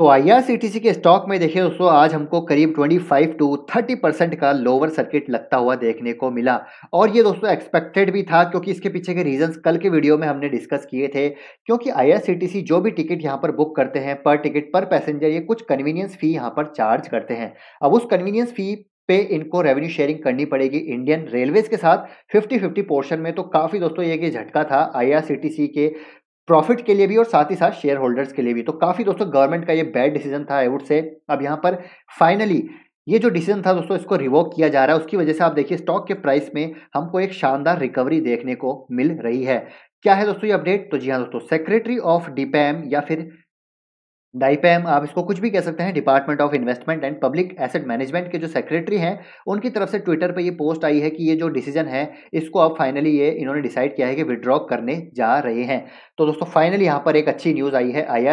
तो आईआरसीटीसी के स्टॉक में देखिए दोस्तों आज हमको करीब 25 टू 30 परसेंट का लोअर सर्किट लगता हुआ देखने को मिला और ये दोस्तों एक्सपेक्टेड भी था क्योंकि इसके पीछे के रीजंस कल के वीडियो में हमने डिस्कस किए थे क्योंकि आईआरसीटीसी जो भी टिकट यहाँ पर बुक करते हैं पर टिकट पर पैसेंजर ये कुछ कन्वीनियंस फी यहाँ पर चार्ज करते हैं अब उस कन्वीनियंस फी पे इनको रेवेन्यू शेयरिंग करनी पड़ेगी इंडियन रेलवेज के साथ 50-50 पोर्शन में तो काफ़ी दोस्तों ये कि झटका था आईआरसीटीसी के प्रॉफिट के लिए भी और साथ ही साथ शेयर होल्डर्स के लिए भी तो काफ़ी दोस्तों गवर्नमेंट का ये बैड डिसीजन था आई वुड से अब यहाँ पर फाइनली ये जो डिसीजन था दोस्तों इसको रिवोक किया जा रहा है उसकी वजह से आप देखिए स्टॉक के प्राइस में हमको एक शानदार रिकवरी देखने को मिल रही है क्या है दोस्तों ये अपडेट तो जी हाँ दोस्तों सेक्रेटरी ऑफ डीपैम या फिर डाइपैम आप इसको कुछ भी कह सकते हैं department of investment and public asset management के जो सेक्रेटरी हैं उनकी तरफ से ट्विटर पे ये पोस्ट आई है कि ये जो डिसीजन है इसको अब फाइनली ये इन्होंने डिसाइड किया है कि विड्रॉ करने जा रहे हैं तो दोस्तों फाइनली यहाँ पर एक अच्छी न्यूज़ आई है आई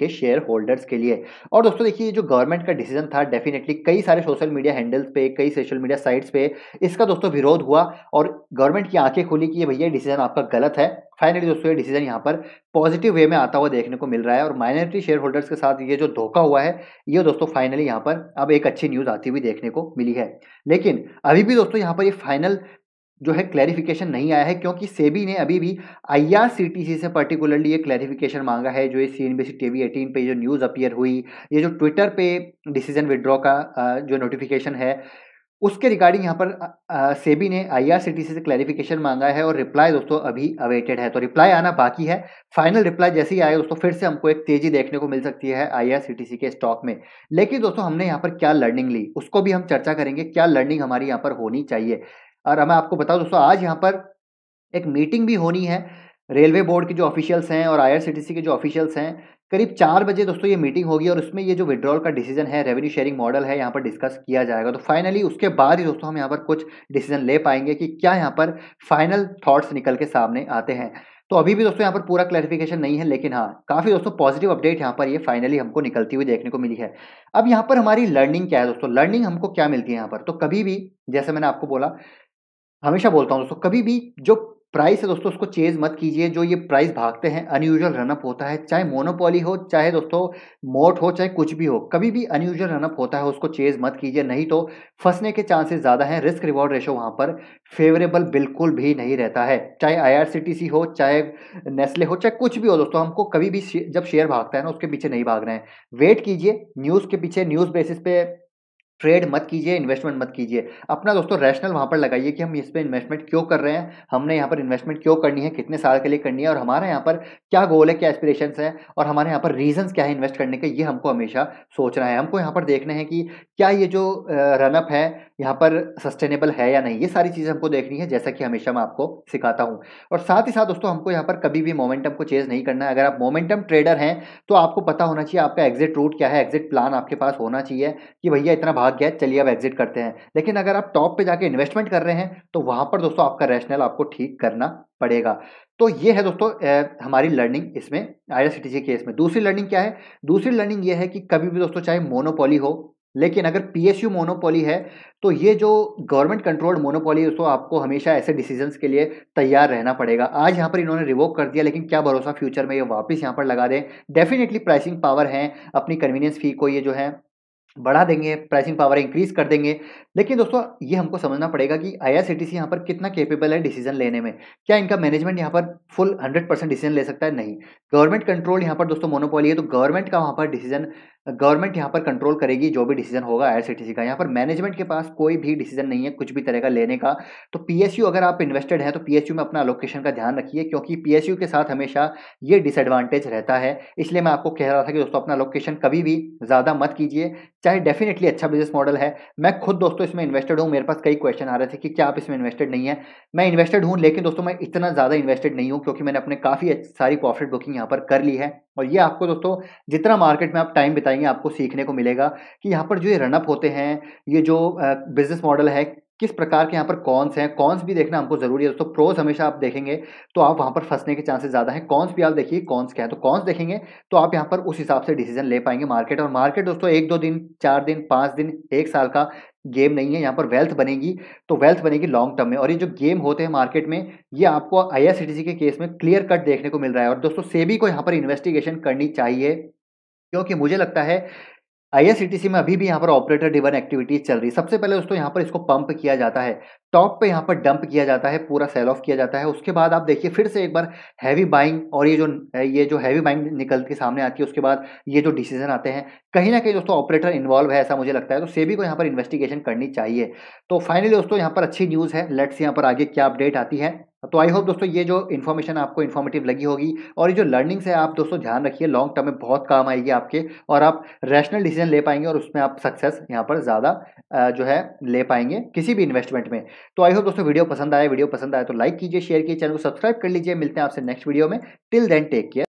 के शेयर होल्डर्स के लिए और दोस्तों देखिए ये जो गवर्नमेंट का डिसीजन था डेफिनेटली कई सारे सोशल मीडिया हैंडल्स पे कई सोशल मीडिया साइट्स पे इसका दोस्तों विरोध हुआ और गवर्नमेंट की आंखें खोली कि ये भैया डिसीजन आपका गलत है फाइनली दोस्तों ये डिसीजन यहाँ पर पॉजिटिव वे में आता हुआ देखने को मिल रहा है और माइनॉरिटी शेयर होल्डर्स के साथ ये जो धोखा हुआ है ये दोस्तों फाइनली यहाँ पर अब एक अच्छी न्यूज़ आती हुई देखने को मिली है लेकिन अभी भी दोस्तों यहाँ पर ये फाइनल जो है क्लैरिफिकेशन नहीं आया है क्योंकि सेबी ने अभी भी आईआरसीटीसी से पर्टिकुलरली ये क्लैरिफिकेशन मांगा है जो ये C N B C T V eighteen पर जो न्यूज़ अपीयर हुई ये जो ट्विटर पे डिसीजन विड्रॉ का जो नोटिफिकेशन है उसके रिगार्डिंग यहाँ पर सेबी ने आईआरसीटीसी से क्लैरिफिकेशन मांगा है और रिप्लाई दोस्तों अभी अवेटेड है तो रिप्लाई आना बाकी है फाइनल रिप्लाई जैसे ही आए दोस्तों फिर से हमको एक तेजी देखने को मिल सकती है आईआरसीटीसी के स्टॉक में लेकिन दोस्तों हमने यहाँ पर क्या लर्निंग ली उसको भी हम चर्चा करेंगे क्या लर्निंग हमारी यहाँ पर होनी चाहिए और मैं आपको बताऊँ दोस्तों आज यहाँ पर एक मीटिंग भी होनी है रेलवे बोर्ड के जो ऑफिशियल्स हैं और आई के जो ऑफिशियल्स हैं करीब चार बजे दोस्तों ये मीटिंग होगी और उसमें ये जो विड्रॉल का डिसीजन है रेवेन्यू शेयरिंग मॉडल है यहाँ पर डिस्कस किया जाएगा तो फाइनली उसके बाद ही दोस्तों हम यहाँ पर कुछ डिसीजन ले पाएंगे कि क्या यहाँ पर फाइनल थॉट्स निकल के सामने आते हैं तो अभी भी दोस्तों यहाँ पर पूरा क्लैरिफिकेशन नहीं है लेकिन हाँ काफ़ी दोस्तों पॉजिटिव अपडेट यहाँ पर ये फाइनली हमको निकलती हुई देखने को मिली है अब यहाँ पर हमारी लर्निंग क्या है दोस्तों लर्निंग हमको क्या मिलती है यहाँ पर तो कभी भी जैसे मैंने आपको बोला हमेशा बोलता हूँ दोस्तों कभी भी जो प्राइस है दोस्तों उसको चेंज मत कीजिए जो ये प्राइस भागते हैं अनयूजल रनअप होता है चाहे मोनोपोली हो चाहे दोस्तों मोट हो चाहे कुछ भी हो कभी भी अनयूजल रनअप होता है उसको चेंज मत कीजिए नहीं तो फंसने के चांसेस ज़्यादा हैं रिस्क रिवॉर्ड रेशो वहाँ पर फेवरेबल बिल्कुल भी नहीं रहता है चाहे आई हो चाहे नेस्ले हो चाहे कुछ भी हो दोस्तों हमको कभी भी जब शेयर भागता है ना उसके पीछे नहीं भाग रहे हैं वेट कीजिए न्यूज़ के पीछे न्यूज़ बेसिस पे ट्रेड मत कीजिए इन्वेस्टमेंट मत कीजिए अपना दोस्तों रैशनल वहाँ पर लगाइए कि हम इस पर इन्वेस्टमेंट क्यों कर रहे हैं हमने यहाँ पर इन्वेस्टमेंट क्यों करनी है कितने साल के लिए करनी है और हमारे यहाँ पर क्या गोल है क्या एस्पिरेशन है और हमारे यहाँ पर रीजन्स क्या है इन्वेस्ट करने के ये हमको हमेशा सोचना है हमको यहाँ पर देखना है कि क्या ये जो रनअप है यहाँ पर सस्टेनेबल है या नहीं ये सारी चीज़ें हमको देखनी है जैसा कि हमेशा मैं आपको सिखाता हूँ और साथ ही साथ दोस्तों हमको यहाँ पर कभी भी मोमेंटम को चेज नहीं करना है अगर आप मोमेंटम ट्रेडर हैं तो आपको पता होना चाहिए आपका एग्जिट रूट क्या है एग्जिट प्लान आपके पास होना चाहिए कि भैया इतना भाग गया चलिए अब एग्जिट करते हैं लेकिन अगर आप टॉप पे जाके इन्वेस्टमेंट कर रहे हैं तो वहां पर दोस्तों आपका रैशनल आपको ठीक करना पड़ेगा तो ये है दोस्तों ए, हमारी लर्निंग इसमें आई सी केस में दूसरी लर्निंग क्या है दूसरी लर्निंग ये है कि कभी भी दोस्तों चाहे मोनोपोली हो लेकिन अगर पी एस यू मोनोपोली है तो ये जो गवर्नमेंट कंट्रोल्ड मोनोपोली है उसको आपको हमेशा ऐसे डिसीजंस के लिए तैयार रहना पड़ेगा आज यहाँ पर इन्होंने रिवोक कर दिया लेकिन क्या भरोसा फ्यूचर में ये वापस यहाँ पर लगा दें डेफिनेटली प्राइसिंग पावर है अपनी कन्वीनियंस फी को ये जो है बढ़ा देंगे प्राइसिंग पावर इंक्रीज कर देंगे लेकिन दोस्तों ये हमको समझना पड़ेगा कि I R C T C यहाँ पर कितना कैपेबल है डिसीजन लेने में क्या इनका मैनेजमेंट यहाँ पर फुल हंड्रेड परसेंट डिसीजन ले सकता है नहीं गवर्नमेंट कंट्रोल यहाँ पर दोस्तों मोनोपोली है तो गवर्नमेंट का वहाँ पर डिसीजन गवर्नमेंट यहाँ पर कंट्रोल करेगी जो भी डिसीजन होगा आईआरसीटीसी का यहाँ पर मैनेजमेंट के पास कोई भी डिसीजन नहीं है कुछ भी तरह का लेने का तो पीएसयू अगर आप इन्वेस्टेड हैं तो पीएसयू में अपना लोकेशन का ध्यान रखिए क्योंकि पीएसयू के साथ हमेशा ये डिसएडवांटेज रहता है इसलिए मैं आपको कह रहा था कि दोस्तों अपना लोकेशन कभी भी ज़्यादा मत कीजिए चाहे डेफिनेटली अच्छा बिजनेस मॉडल है मैं खुद दोस्तों इसमें इन्वेस्टेड हूँ मेरे पास कई क्वेश्चन आ रहे थे कि क्या आप इसमें इन्वेस्टेड नहीं है मैं इन्वेस्टेड हूँ लेकिन दोस्तों मैं इतना ज़्यादा इन्वेस्टेड नहीं हूँ क्योंकि मैंने अपने काफ़ी सारी प्रॉफिट बुकिंग यहाँ पर कर ली है और ये आपको दोस्तों जितना मार्केट में आप टाइम बिताएंगे आपको सीखने को मिलेगा कि यहाँ पर जो ये रनअप होते हैं ये जो बिज़नेस मॉडल है किस प्रकार के यहाँ पर कॉन्स हैं कॉन्स भी देखना हमको जरूरी है दोस्तों प्रोज हमेशा आप देखेंगे तो आप वहाँ पर फंसने के चांसेस ज़्यादा हैं कॉन्स भी आप देखिए कॉन्स क्या है तो कॉन्स देखेंगे तो आप यहाँ पर उस हिसाब से डिसीजन ले पाएंगे मार्केट और मार्केट दोस्तों एक दो दिन चार दिन पाँच दिन एक साल का गेम नहीं है यहाँ पर वेल्थ बनेगी तो वेल्थ बनेगी लॉन्ग टर्म में और ये जो गेम होते हैं मार्केट में ये आपको आई के केस में क्लियर कट देखने को मिल रहा है और दोस्तों सेबी को यहाँ पर इन्वेस्टिगेशन करनी चाहिए क्योंकि मुझे लगता है आईएससीटीसी में अभी भी यहाँ पर ऑपरेटर डिवन एक्टिविटीज चल रही है सबसे पहले दोस्तों यहाँ पर इसको पंप किया जाता है टॉप पे यहाँ पर डंप किया जाता है पूरा सेल ऑफ किया जाता है उसके बाद आप देखिए फिर से एक बार हैवी बाइंग और ये जो ये जो हैवी बाइंग निकल के सामने आती है उसके बाद ये जो डिसीजन आते हैं कहीं ना कहीं दोस्तों ऑपरेटर इन्वॉल्व है ऐसा मुझे लगता है तो सेबी को यहाँ पर इन्वेस्टिगेशन करनी चाहिए तो फाइनली दोस्तों यहाँ पर अच्छी न्यूज़ है लेट्स यहाँ पर आगे क्या अपडेट आती है तो आई होप दोस्तों ये जो इन्फॉर्मेशन आपको इन्फॉर्मेटिव लगी होगी और ये जो लर्निंग्स है आप दोस्तों ध्यान रखिए लॉन्ग टर्म में बहुत काम आएगी आपके और आप रैशनल डिसीजन ले पाएंगे और उसमें आप सक्सेस यहाँ पर ज़्यादा जो है ले पाएंगे किसी भी इन्वेस्टमेंट में तो आई होप दोस्तों वीडियो पसंद आया वीडियो पसंद आया तो लाइक कीजिए शेयर कीजिए चैनल को सब्सक्राइब कर लीजिए मिलते हैं आपसे नेक्स्ट वीडियो में टिल देन टेक केयर